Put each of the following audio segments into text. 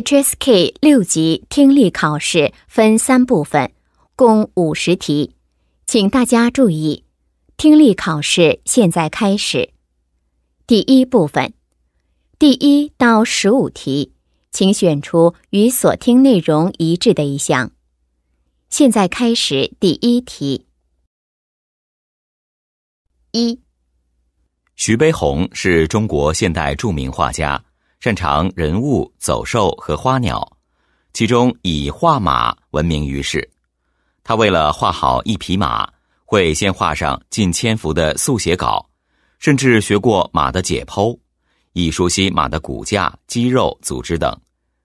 HSK 六级听力考试分三部分，共五十题，请大家注意。听力考试现在开始。第一部分，第一到十五题，请选出与所听内容一致的一项。现在开始第一题。一，徐悲鸿是中国现代著名画家。擅长人物、走兽和花鸟，其中以画马闻名于世。他为了画好一匹马，会先画上近千幅的速写稿，甚至学过马的解剖，以熟悉马的骨架、肌肉、组织等。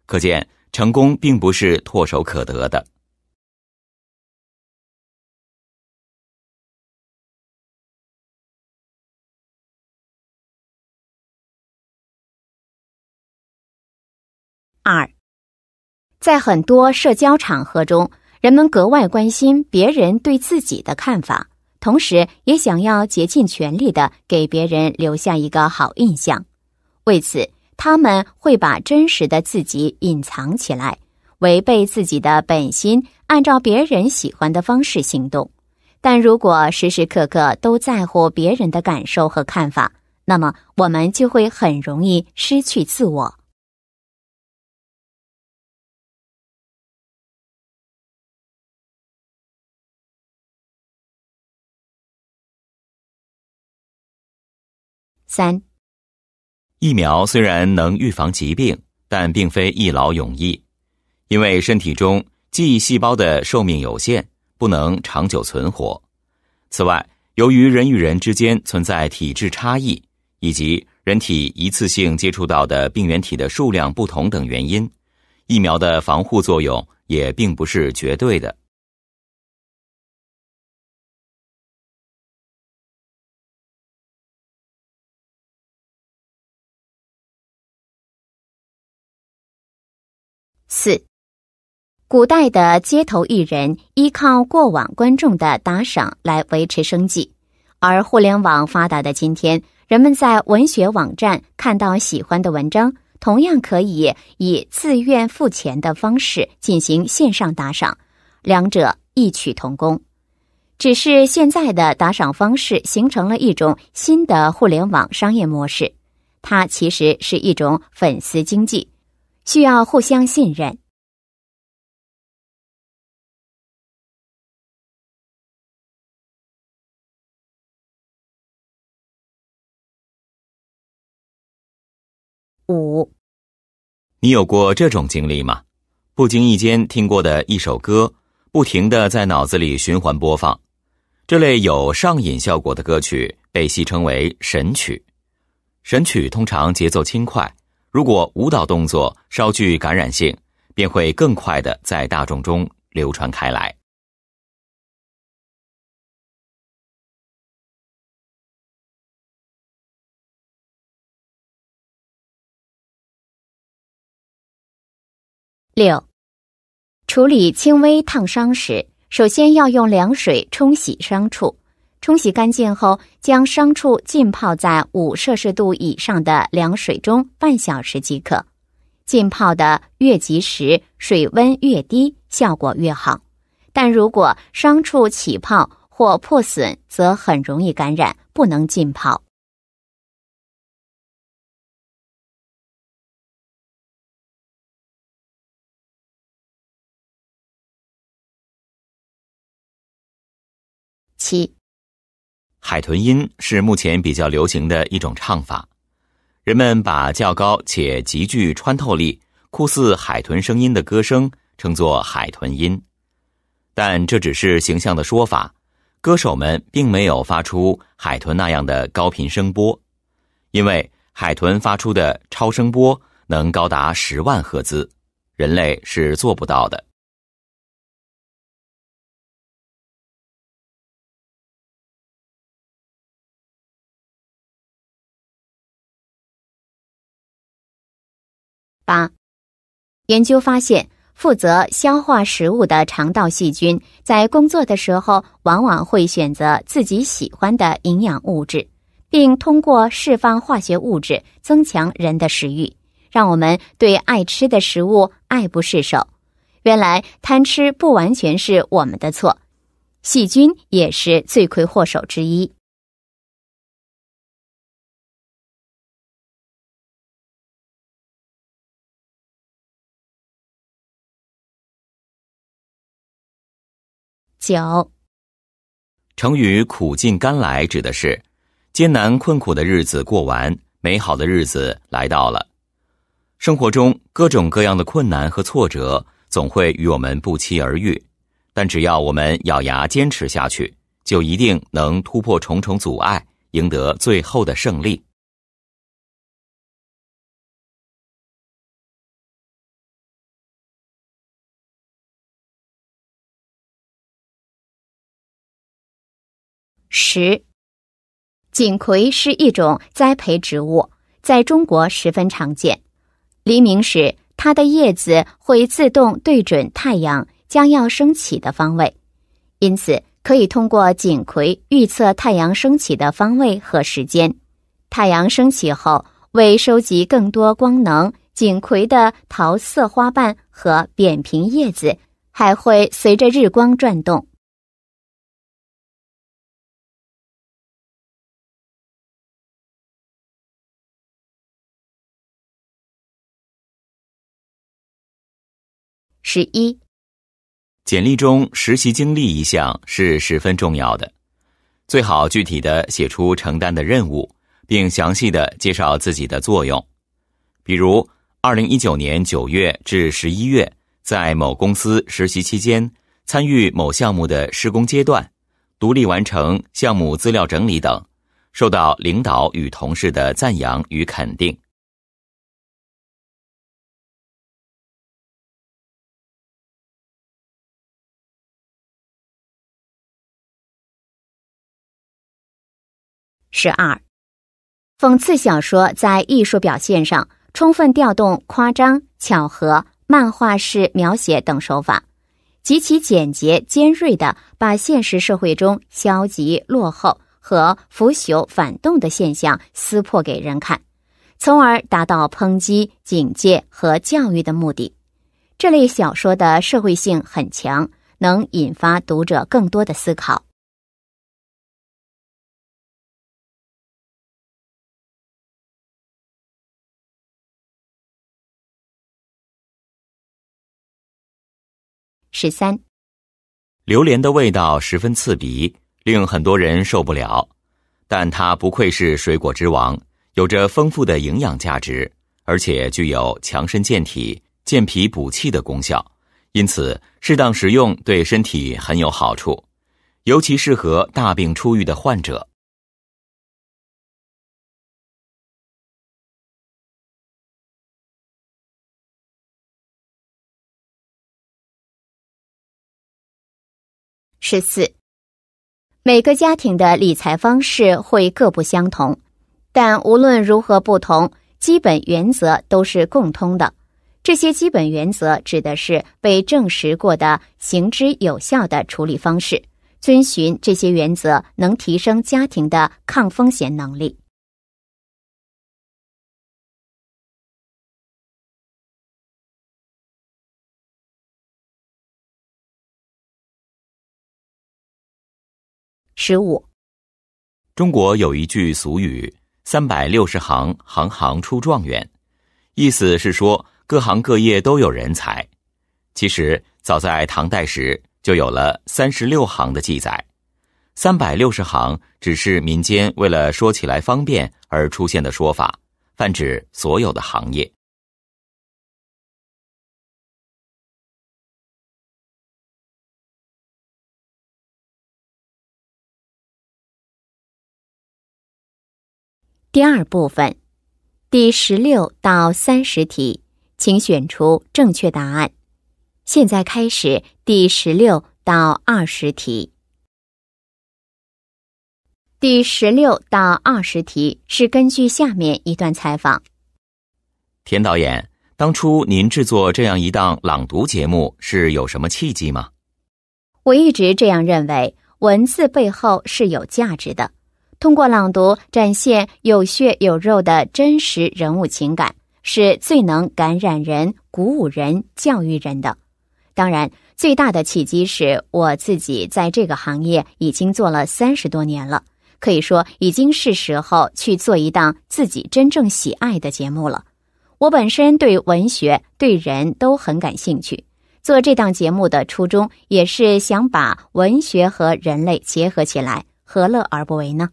可见，成功并不是唾手可得的。二，在很多社交场合中，人们格外关心别人对自己的看法，同时也想要竭尽全力的给别人留下一个好印象。为此，他们会把真实的自己隐藏起来，违背自己的本心，按照别人喜欢的方式行动。但如果时时刻刻都在乎别人的感受和看法，那么我们就会很容易失去自我。三，疫苗虽然能预防疾病，但并非一劳永逸，因为身体中记忆细胞的寿命有限，不能长久存活。此外，由于人与人之间存在体质差异，以及人体一次性接触到的病原体的数量不同等原因，疫苗的防护作用也并不是绝对的。四，古代的街头艺人依靠过往观众的打赏来维持生计，而互联网发达的今天，人们在文学网站看到喜欢的文章，同样可以以自愿付钱的方式进行线上打赏，两者异曲同工，只是现在的打赏方式形成了一种新的互联网商业模式，它其实是一种粉丝经济。需要互相信任。五，你有过这种经历吗？不经意间听过的一首歌，不停的在脑子里循环播放。这类有上瘾效果的歌曲被戏称为“神曲”。神曲通常节奏轻快。如果舞蹈动作稍具感染性，便会更快的在大众中流传开来。六，处理轻微烫伤时，首先要用凉水冲洗伤处。冲洗干净后，将伤处浸泡在五摄氏度以上的凉水中半小时即可。浸泡的越及时，水温越低，效果越好。但如果伤处起泡或破损，则很容易感染，不能浸泡。七。海豚音是目前比较流行的一种唱法，人们把较高且极具穿透力、酷似海豚声音的歌声称作海豚音，但这只是形象的说法。歌手们并没有发出海豚那样的高频声波，因为海豚发出的超声波能高达十万赫兹，人类是做不到的。八，研究发现，负责消化食物的肠道细菌在工作的时候，往往会选择自己喜欢的营养物质，并通过释放化学物质增强人的食欲，让我们对爱吃的食物爱不释手。原来，贪吃不完全是我们的错，细菌也是罪魁祸首之一。九，成语“苦尽甘来”指的是艰难困苦的日子过完，美好的日子来到了。生活中各种各样的困难和挫折总会与我们不期而遇，但只要我们咬牙坚持下去，就一定能突破重重阻碍，赢得最后的胜利。十锦葵是一种栽培植物，在中国十分常见。黎明时，它的叶子会自动对准太阳将要升起的方位，因此可以通过锦葵预测太阳升起的方位和时间。太阳升起后，为收集更多光能，锦葵的桃色花瓣和扁平叶子还会随着日光转动。十一，简历中实习经历一项是十分重要的，最好具体的写出承担的任务，并详细的介绍自己的作用。比如，二零一九年九月至十一月，在某公司实习期间，参与某项目的施工阶段，独立完成项目资料整理等，受到领导与同事的赞扬与肯定。十二，讽刺小说在艺术表现上充分调动夸张、巧合、漫画式描写等手法，极其简洁尖锐的把现实社会中消极、落后和腐朽反动的现象撕破给人看，从而达到抨击、警戒和教育的目的。这类小说的社会性很强，能引发读者更多的思考。十三，榴莲的味道十分刺鼻，令很多人受不了。但它不愧是水果之王，有着丰富的营养价值，而且具有强身健体、健脾补气的功效。因此，适当食用对身体很有好处，尤其适合大病初愈的患者。十四，每个家庭的理财方式会各不相同，但无论如何不同，基本原则都是共通的。这些基本原则指的是被证实过的行之有效的处理方式，遵循这些原则能提升家庭的抗风险能力。十五，中国有一句俗语：“三百六十行，行行出状元。”意思是说，各行各业都有人才。其实，早在唐代时就有了“三十六行”的记载。三百六十行只是民间为了说起来方便而出现的说法，泛指所有的行业。第二部分，第十六到三十题，请选出正确答案。现在开始第十六到二十题。第十六到二十题是根据下面一段采访：田导演，当初您制作这样一档朗读节目是有什么契机吗？我一直这样认为，文字背后是有价值的。通过朗读展现有血有肉的真实人物情感，是最能感染人、鼓舞人、教育人的。当然，最大的契机是我自己在这个行业已经做了三十多年了，可以说已经是时候去做一档自己真正喜爱的节目了。我本身对文学、对人都很感兴趣，做这档节目的初衷也是想把文学和人类结合起来，何乐而不为呢？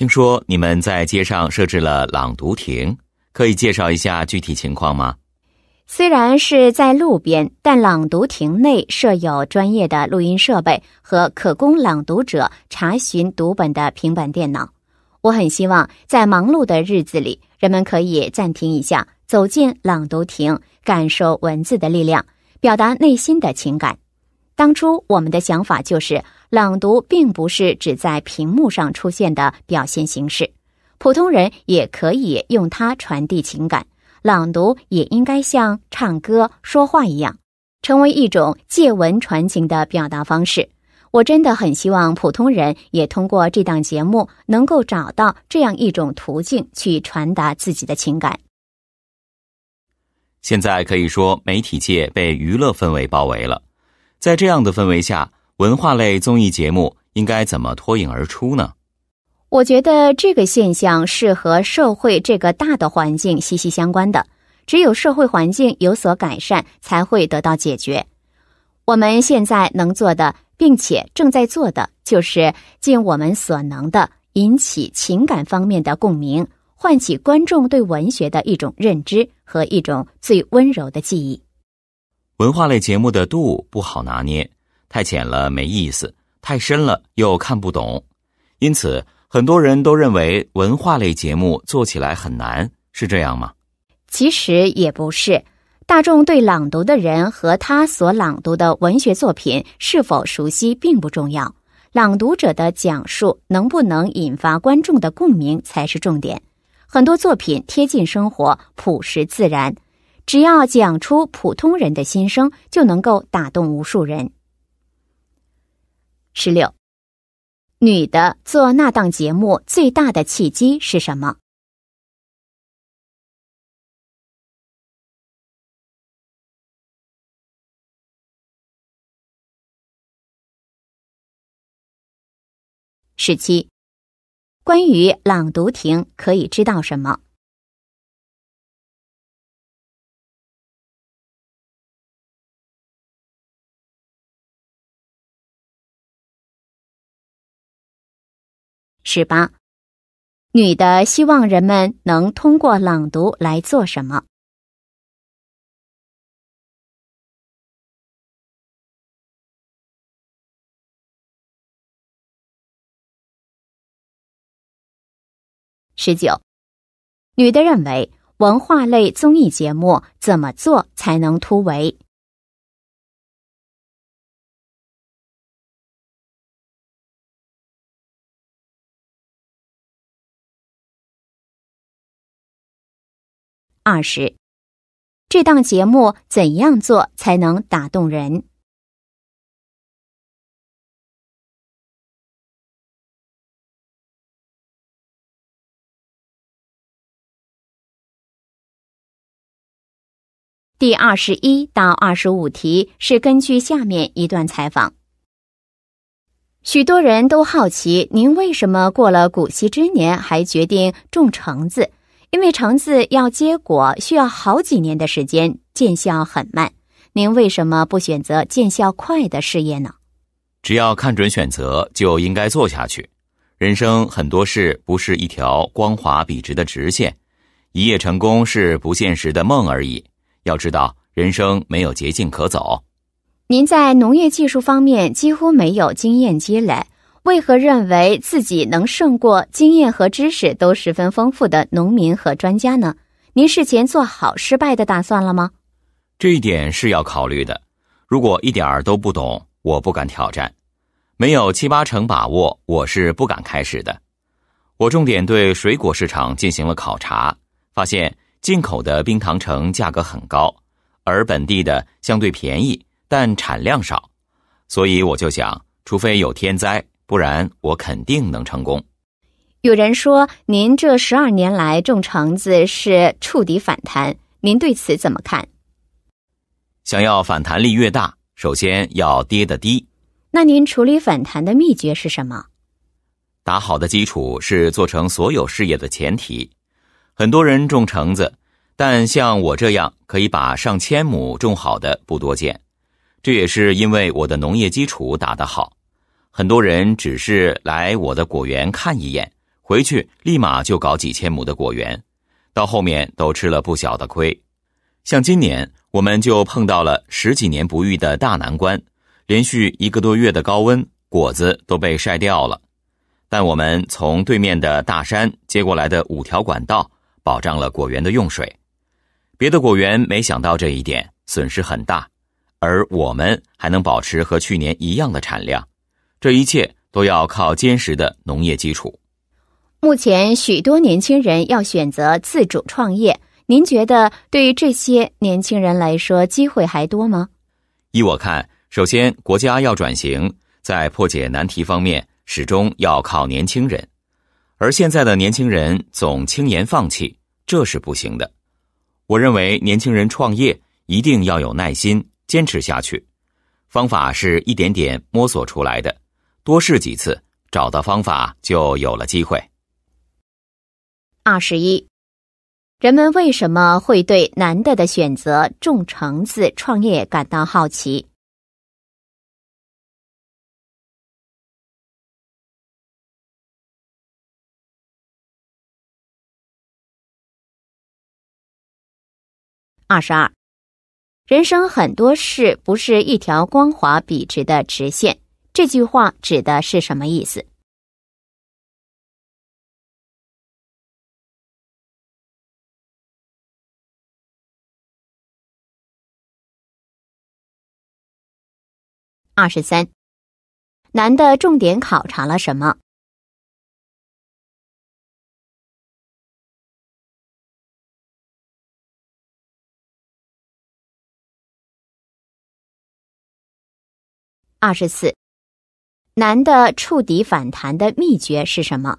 听说你们在街上设置了朗读亭，可以介绍一下具体情况吗？虽然是在路边，但朗读亭内设有专业的录音设备和可供朗读者查询读本的平板电脑。我很希望在忙碌的日子里，人们可以暂停一下，走进朗读亭，感受文字的力量，表达内心的情感。当初我们的想法就是。朗读并不是只在屏幕上出现的表现形式，普通人也可以用它传递情感。朗读也应该像唱歌、说话一样，成为一种借文传情的表达方式。我真的很希望普通人也通过这档节目，能够找到这样一种途径去传达自己的情感。现在可以说，媒体界被娱乐氛围包围了，在这样的氛围下。文化类综艺节目应该怎么脱颖而出呢？我觉得这个现象是和社会这个大的环境息息相关的，只有社会环境有所改善，才会得到解决。我们现在能做的，并且正在做的，就是尽我们所能的引起情感方面的共鸣，唤起观众对文学的一种认知和一种最温柔的记忆。文化类节目的度不好拿捏。太浅了没意思，太深了又看不懂，因此很多人都认为文化类节目做起来很难，是这样吗？其实也不是，大众对朗读的人和他所朗读的文学作品是否熟悉并不重要，朗读者的讲述能不能引发观众的共鸣才是重点。很多作品贴近生活，朴实自然，只要讲出普通人的心声，就能够打动无数人。十六，女的做那档节目最大的契机是什么？十七，关于朗读亭可以知道什么？十八，女的希望人们能通过朗读来做什么？十九，女的认为文化类综艺节目怎么做才能突围？二十，这档节目怎样做才能打动人？第二十一到二十五题是根据下面一段采访：许多人都好奇，您为什么过了古稀之年还决定种橙子？因为橙子要结果需要好几年的时间，见效很慢。您为什么不选择见效快的事业呢？只要看准选择，就应该做下去。人生很多事不是一条光滑笔直的直线，一夜成功是不现实的梦而已。要知道，人生没有捷径可走。您在农业技术方面几乎没有经验积累。为何认为自己能胜过经验和知识都十分丰富的农民和专家呢？您事前做好失败的打算了吗？这一点是要考虑的。如果一点儿都不懂，我不敢挑战；没有七八成把握，我是不敢开始的。我重点对水果市场进行了考察，发现进口的冰糖橙价格很高，而本地的相对便宜，但产量少，所以我就想，除非有天灾。不然我肯定能成功。有人说您这十二年来种橙子是触底反弹，您对此怎么看？想要反弹力越大，首先要跌得低。那您处理反弹的秘诀是什么？打好的基础是做成所有事业的前提。很多人种橙子，但像我这样可以把上千亩种好的不多见。这也是因为我的农业基础打得好。很多人只是来我的果园看一眼，回去立马就搞几千亩的果园，到后面都吃了不小的亏。像今年，我们就碰到了十几年不遇的大难关，连续一个多月的高温，果子都被晒掉了。但我们从对面的大山接过来的五条管道，保障了果园的用水。别的果园没想到这一点，损失很大，而我们还能保持和去年一样的产量。这一切都要靠坚实的农业基础。目前，许多年轻人要选择自主创业，您觉得对于这些年轻人来说，机会还多吗？依我看，首先国家要转型，在破解难题方面，始终要靠年轻人。而现在的年轻人总轻言放弃，这是不行的。我认为，年轻人创业一定要有耐心，坚持下去。方法是一点点摸索出来的。多试几次，找到方法就有了机会。二十一，人们为什么会对男的的选择种橙子创业感到好奇？二十二，人生很多事不是一条光滑笔直的直线。这句话指的是什么意思？二十三，难的，重点考察了什么？二十四。男的触底反弹的秘诀是什么？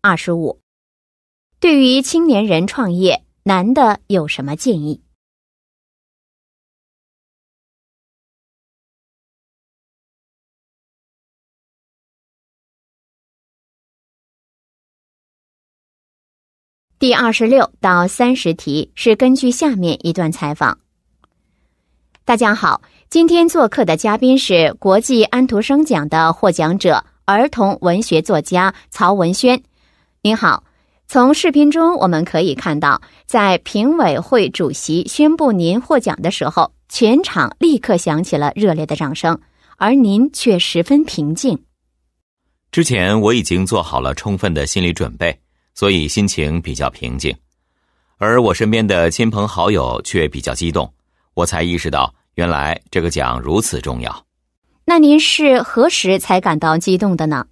二十五，对于青年人创业男的有什么建议？第二十六到三十题是根据下面一段采访。大家好，今天做客的嘉宾是国际安徒生奖的获奖者、儿童文学作家曹文轩。您好，从视频中我们可以看到，在评委会主席宣布您获奖的时候，全场立刻响起了热烈的掌声，而您却十分平静。之前我已经做好了充分的心理准备。所以心情比较平静，而我身边的亲朋好友却比较激动。我才意识到，原来这个奖如此重要。那您是何时才感到激动的呢？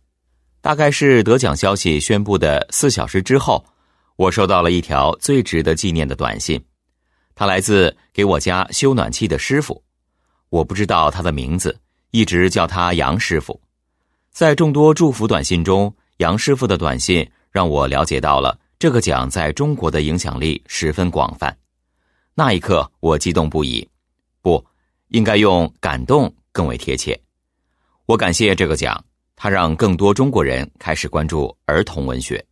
大概是得奖消息宣布的四小时之后，我收到了一条最值得纪念的短信。他来自给我家修暖气的师傅，我不知道他的名字，一直叫他杨师傅。在众多祝福短信中，杨师傅的短信。让我了解到了这个奖在中国的影响力十分广泛，那一刻我激动不已，不，应该用感动更为贴切。我感谢这个奖，它让更多中国人开始关注儿童文学。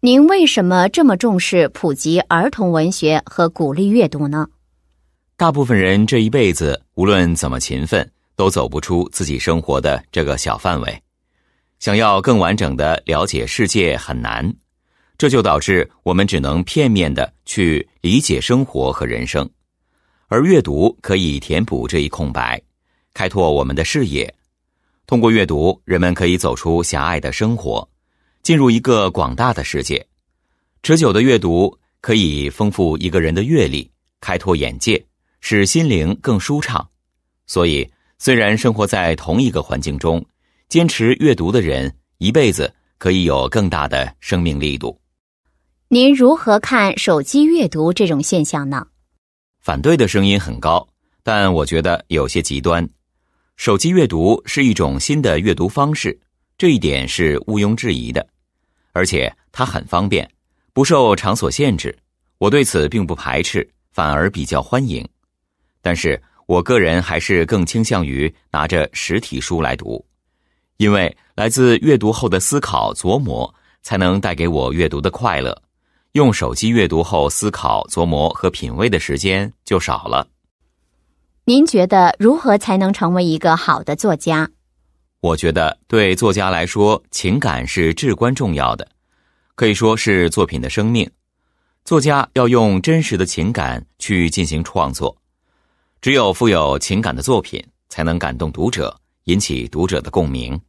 您为什么这么重视普及儿童文学和鼓励阅读呢？大部分人这一辈子无论怎么勤奋，都走不出自己生活的这个小范围。想要更完整的了解世界很难，这就导致我们只能片面的去理解生活和人生，而阅读可以填补这一空白，开拓我们的视野。通过阅读，人们可以走出狭隘的生活，进入一个广大的世界。持久的阅读可以丰富一个人的阅历，开拓眼界，使心灵更舒畅。所以，虽然生活在同一个环境中，坚持阅读的人，一辈子可以有更大的生命力度。您如何看手机阅读这种现象呢？反对的声音很高，但我觉得有些极端。手机阅读是一种新的阅读方式，这一点是毋庸置疑的，而且它很方便，不受场所限制。我对此并不排斥，反而比较欢迎。但是我个人还是更倾向于拿着实体书来读。因为来自阅读后的思考琢磨，才能带给我阅读的快乐。用手机阅读后思考琢磨和品味的时间就少了。您觉得如何才能成为一个好的作家？我觉得对作家来说，情感是至关重要的，可以说是作品的生命。作家要用真实的情感去进行创作，只有富有情感的作品，才能感动读者，引起读者的共鸣。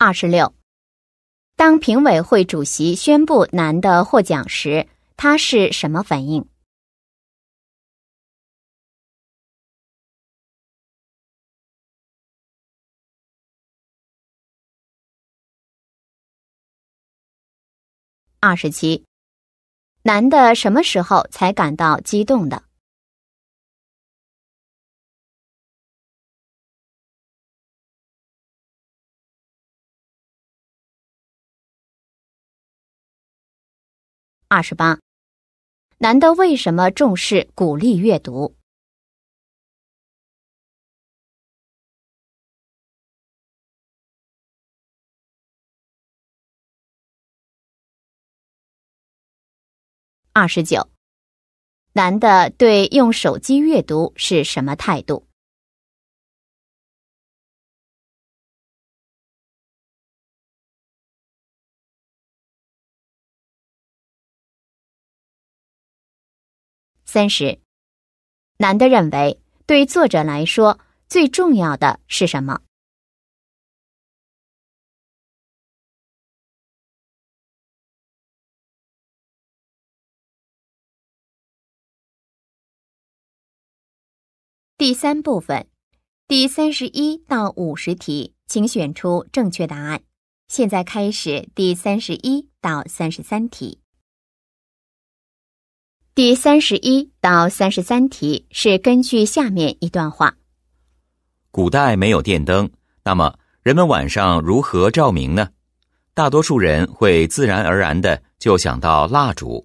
二十六，当评委会主席宣布男的获奖时，他是什么反应？二十七，男的什么时候才感到激动的？二十八，男的为什么重视鼓励阅读？二十九，男的对用手机阅读是什么态度？三十，男的认为，对作者来说最重要的是什么？第三部分，第三十一到五十题，请选出正确答案。现在开始第三十一到三十三题。第三十一到三十三题是根据下面一段话：古代没有电灯，那么人们晚上如何照明呢？大多数人会自然而然的就想到蜡烛，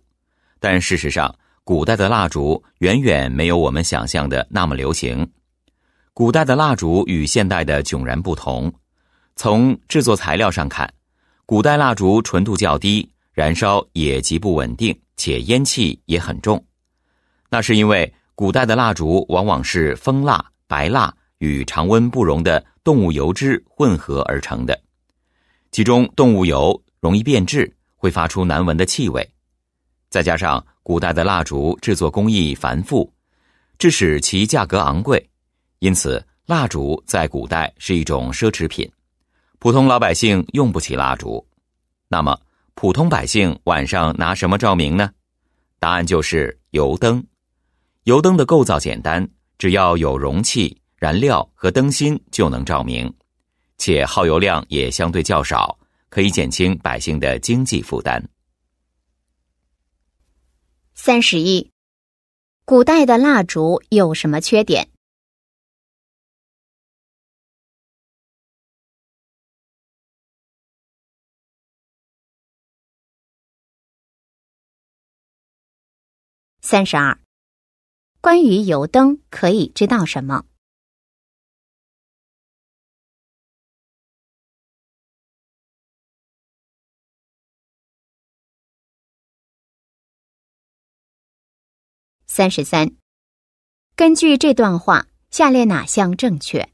但事实上，古代的蜡烛远远没有我们想象的那么流行。古代的蜡烛与现代的迥然不同。从制作材料上看，古代蜡烛纯度较低，燃烧也极不稳定。且烟气也很重，那是因为古代的蜡烛往往是蜂蜡、白蜡与常温不溶的动物油脂混合而成的，其中动物油容易变质，会发出难闻的气味。再加上古代的蜡烛制作工艺繁复，致使其价格昂贵，因此蜡烛在古代是一种奢侈品，普通老百姓用不起蜡烛。那么，普通百姓晚上拿什么照明呢？答案就是油灯。油灯的构造简单，只要有容器、燃料和灯芯就能照明，且耗油量也相对较少，可以减轻百姓的经济负担。三十一，古代的蜡烛有什么缺点？三十二，关于油灯可以知道什么？三十三，根据这段话，下列哪项正确？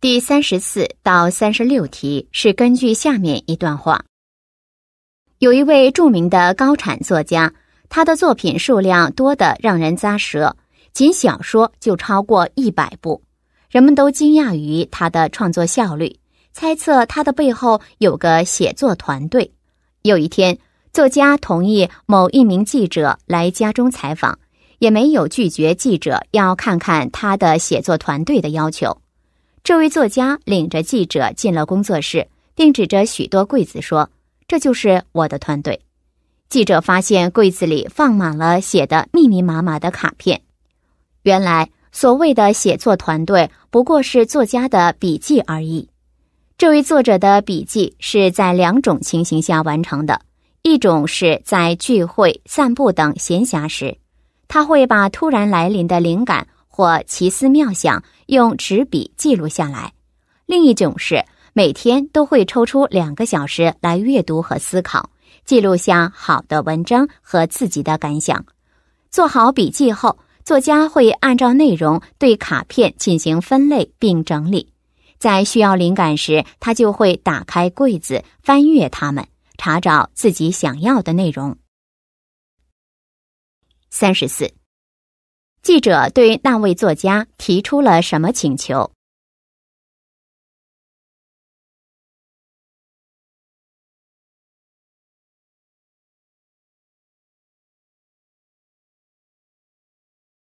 第三十四到三十六题是根据下面一段话：有一位著名的高产作家，他的作品数量多的让人咂舌，仅小说就超过一百部。人们都惊讶于他的创作效率，猜测他的背后有个写作团队。有一天，作家同意某一名记者来家中采访，也没有拒绝记者要看看他的写作团队的要求。这位作家领着记者进了工作室，并指着许多柜子说：“这就是我的团队。”记者发现柜子里放满了写的密密麻麻的卡片。原来，所谓的写作团队不过是作家的笔记而已。这位作者的笔记是在两种情形下完成的：一种是在聚会、散步等闲暇时，他会把突然来临的灵感。或奇思妙想，用纸笔记录下来。另一种是每天都会抽出两个小时来阅读和思考，记录下好的文章和自己的感想。做好笔记后，作家会按照内容对卡片进行分类并整理。在需要灵感时，他就会打开柜子翻阅它们，查找自己想要的内容。三十四。记者对那位作家提出了什么请求？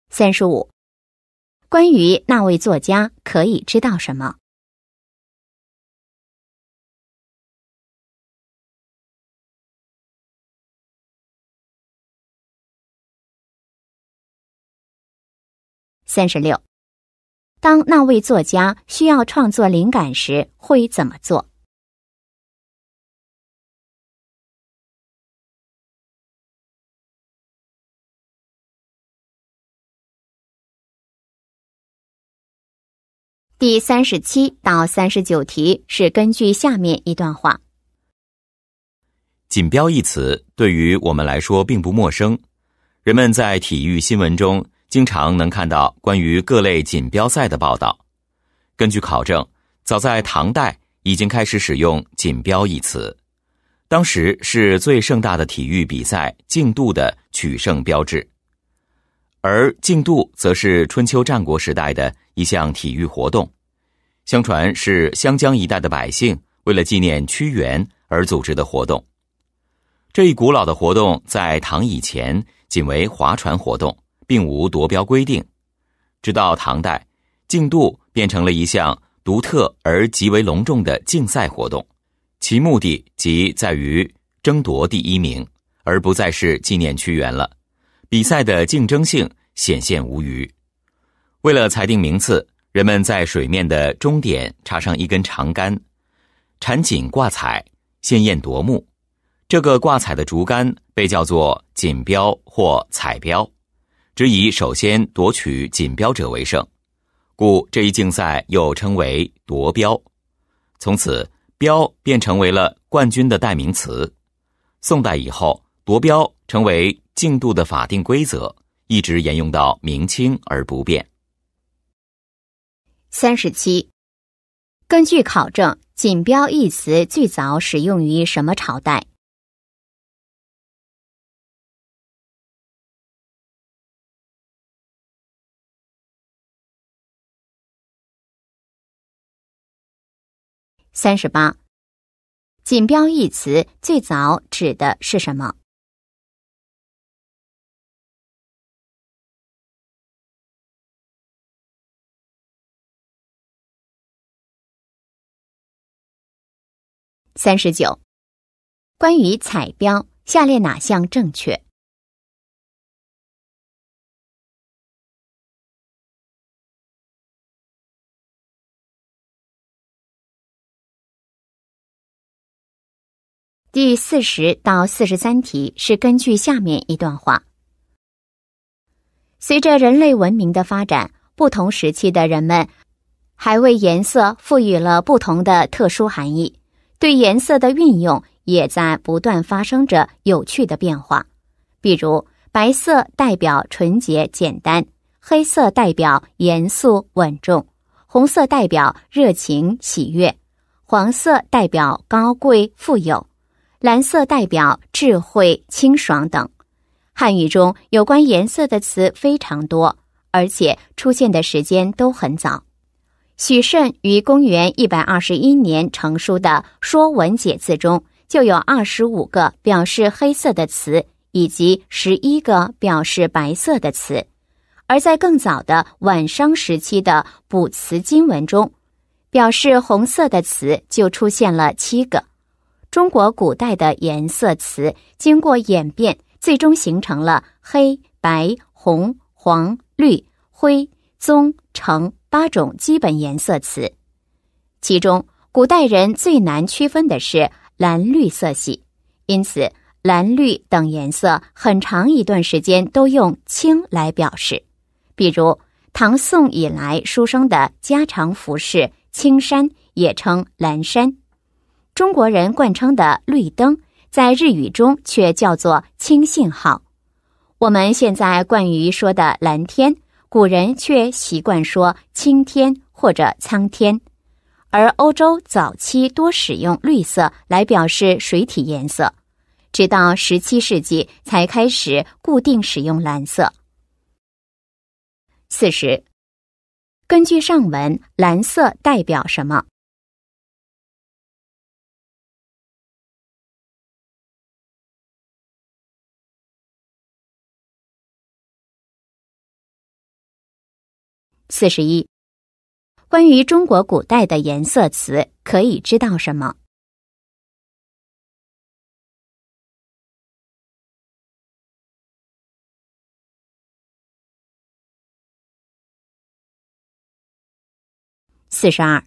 三十五，关于那位作家可以知道什么？三十六，当那位作家需要创作灵感时，会怎么做？第三十七到三十九题是根据下面一段话：“锦标一词对于我们来说并不陌生，人们在体育新闻中。”经常能看到关于各类锦标赛的报道。根据考证，早在唐代已经开始使用“锦标”一词，当时是最盛大的体育比赛竞渡的取胜标志。而竞渡则是春秋战国时代的一项体育活动，相传是湘江一带的百姓为了纪念屈原而组织的活动。这一古老的活动在唐以前仅为划船活动。并无夺标规定，直到唐代，竞渡变成了一项独特而极为隆重的竞赛活动，其目的即在于争夺第一名，而不再是纪念屈原了。比赛的竞争性显现无余。为了裁定名次，人们在水面的终点插上一根长杆，缠锦挂彩，鲜艳夺目。这个挂彩的竹竿被叫做锦标或彩标。只以首先夺取锦标者为胜，故这一竞赛又称为夺标。从此，标便成为了冠军的代名词。宋代以后，夺标成为竞渡的法定规则，一直沿用到明清而不变。三十七，根据考证，锦标一词最早使用于什么朝代？三十八，锦标一词最早指的是什么？三十九，关于彩标，下列哪项正确？第四十到四十三题是根据下面一段话：随着人类文明的发展，不同时期的人们还为颜色赋予了不同的特殊含义，对颜色的运用也在不断发生着有趣的变化。比如，白色代表纯洁、简单；黑色代表严肃、稳重；红色代表热情、喜悦；黄色代表高贵、富有。蓝色代表智慧、清爽等。汉语中有关颜色的词非常多，而且出现的时间都很早。许慎于公元一百二十一年成书的《说文解字》中就有二十五个表示黑色的词，以及十一个表示白色的词。而在更早的晚商时期的卜辞经文中，表示红色的词就出现了七个。中国古代的颜色词经过演变，最终形成了黑白红黄绿灰棕橙八种基本颜色词。其中，古代人最难区分的是蓝绿色系，因此蓝绿等颜色很长一段时间都用青来表示。比如，唐宋以来，书生的家常服饰青衫也称蓝衫。中国人惯称的绿灯，在日语中却叫做青信号。我们现在惯于说的蓝天，古人却习惯说青天或者苍天。而欧洲早期多使用绿色来表示水体颜色，直到十七世纪才开始固定使用蓝色。四十，根据上文，蓝色代表什么？四十一，关于中国古代的颜色词，可以知道什么？四十二，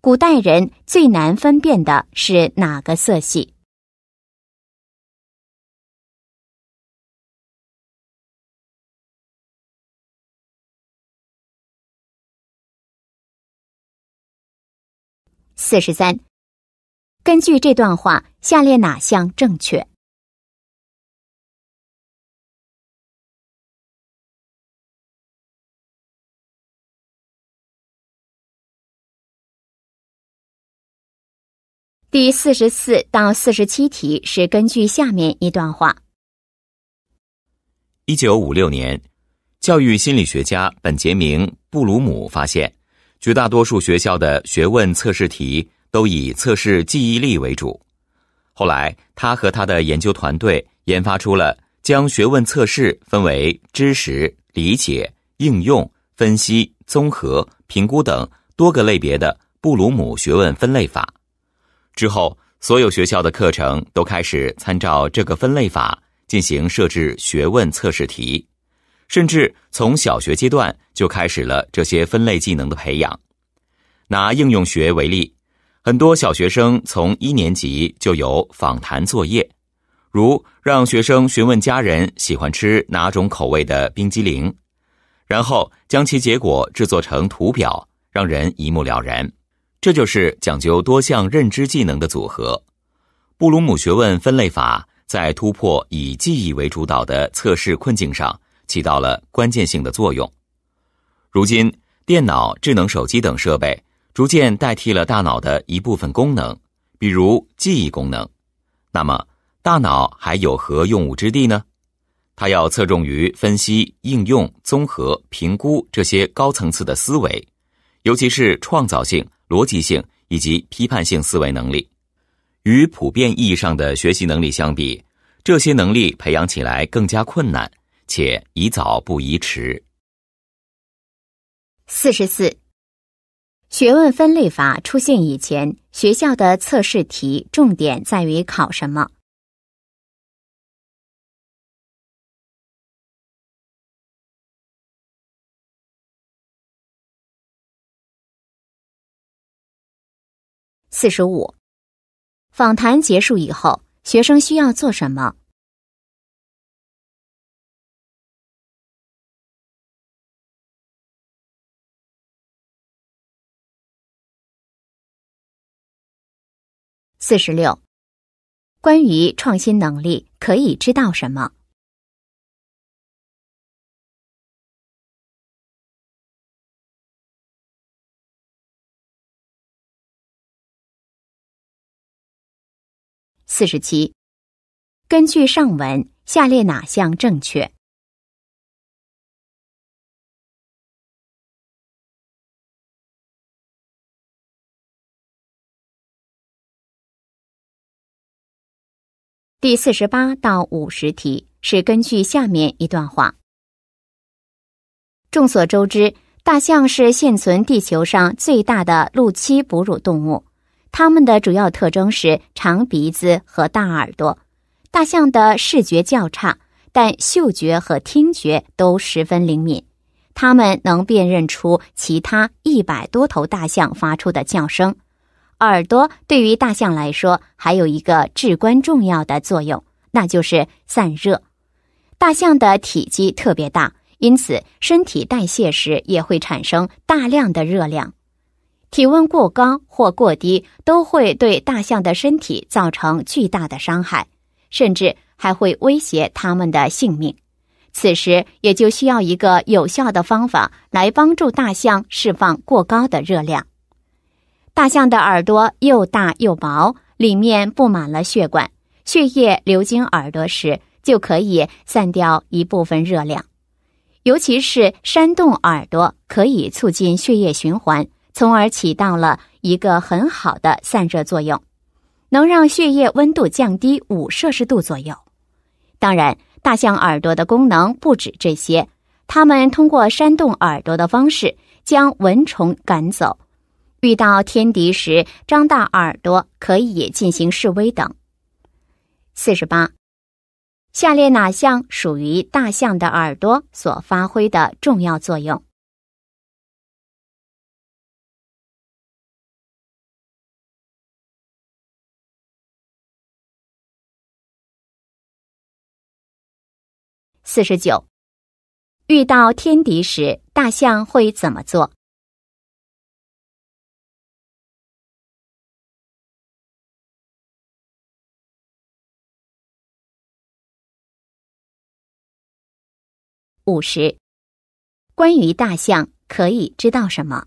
古代人最难分辨的是哪个色系？四十三，根据这段话，下列哪项正确？第四十四到四十七题是根据下面一段话：一九五六年，教育心理学家本杰明·布鲁姆发现。绝大多数学校的学问测试题都以测试记忆力为主。后来，他和他的研究团队研发出了将学问测试分为知识、理解、应用、分析、综合、评估等多个类别的布鲁姆学问分类法。之后，所有学校的课程都开始参照这个分类法进行设置学问测试题。甚至从小学阶段就开始了这些分类技能的培养。拿应用学为例，很多小学生从一年级就有访谈作业，如让学生询问家人喜欢吃哪种口味的冰激凌，然后将其结果制作成图表，让人一目了然。这就是讲究多项认知技能的组合。布鲁姆学问分类法在突破以记忆为主导的测试困境上。起到了关键性的作用。如今，电脑、智能手机等设备逐渐代替了大脑的一部分功能，比如记忆功能。那么，大脑还有何用武之地呢？它要侧重于分析、应用、综合、评估这些高层次的思维，尤其是创造性、逻辑性以及批判性思维能力。与普遍意义上的学习能力相比，这些能力培养起来更加困难。且宜早不宜迟。四十四，学问分类法出现以前，学校的测试题重点在于考什么？四十五，访谈结束以后，学生需要做什么？四十六，关于创新能力，可以知道什么？四十七，根据上文，下列哪项正确？第四十八到五十题是根据下面一段话：众所周知，大象是现存地球上最大的陆栖哺乳动物。它们的主要特征是长鼻子和大耳朵。大象的视觉较差，但嗅觉和听觉都十分灵敏。它们能辨认出其他一百多头大象发出的叫声。耳朵对于大象来说还有一个至关重要的作用，那就是散热。大象的体积特别大，因此身体代谢时也会产生大量的热量。体温过高或过低都会对大象的身体造成巨大的伤害，甚至还会威胁它们的性命。此时，也就需要一个有效的方法来帮助大象释放过高的热量。大象的耳朵又大又薄，里面布满了血管，血液流经耳朵时就可以散掉一部分热量。尤其是扇动耳朵，可以促进血液循环，从而起到了一个很好的散热作用，能让血液温度降低五摄氏度左右。当然，大象耳朵的功能不止这些，它们通过扇动耳朵的方式将蚊虫赶走。遇到天敌时，张大耳朵可以进行示威等。四十八，下列哪项属于大象的耳朵所发挥的重要作用？四十九，遇到天敌时，大象会怎么做？五十，关于大象可以知道什么？